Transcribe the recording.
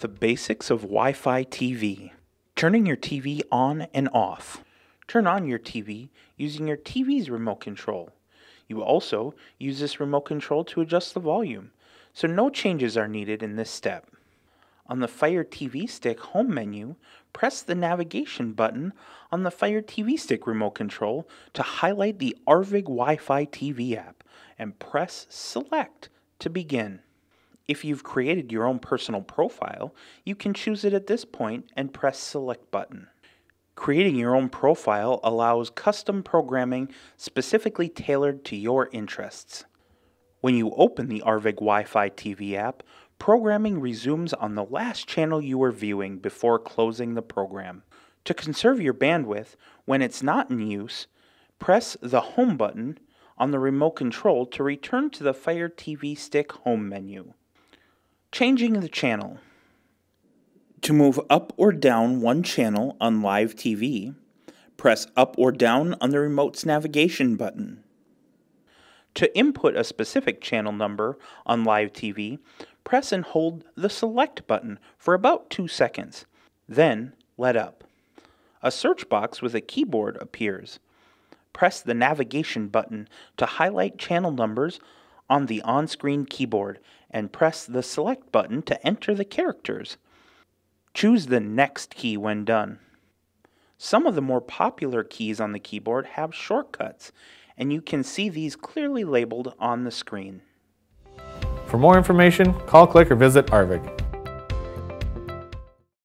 The basics of Wi Fi TV. Turning your TV on and off. Turn on your TV using your TV's remote control. You also use this remote control to adjust the volume, so no changes are needed in this step. On the Fire TV Stick home menu, press the navigation button on the Fire TV Stick remote control to highlight the Arvig Wi Fi TV app and press Select to begin. If you've created your own personal profile, you can choose it at this point and press select button. Creating your own profile allows custom programming specifically tailored to your interests. When you open the Arvig Wi-Fi TV app, programming resumes on the last channel you were viewing before closing the program. To conserve your bandwidth, when it's not in use, press the Home button on the remote control to return to the Fire TV Stick home menu. Changing the channel. To move up or down one channel on live TV, press up or down on the remote's navigation button. To input a specific channel number on live TV, press and hold the Select button for about two seconds, then let up. A search box with a keyboard appears. Press the navigation button to highlight channel numbers on the on screen keyboard and press the Select button to enter the characters. Choose the Next key when done. Some of the more popular keys on the keyboard have shortcuts, and you can see these clearly labeled on the screen. For more information, call, click, or visit ARVIC.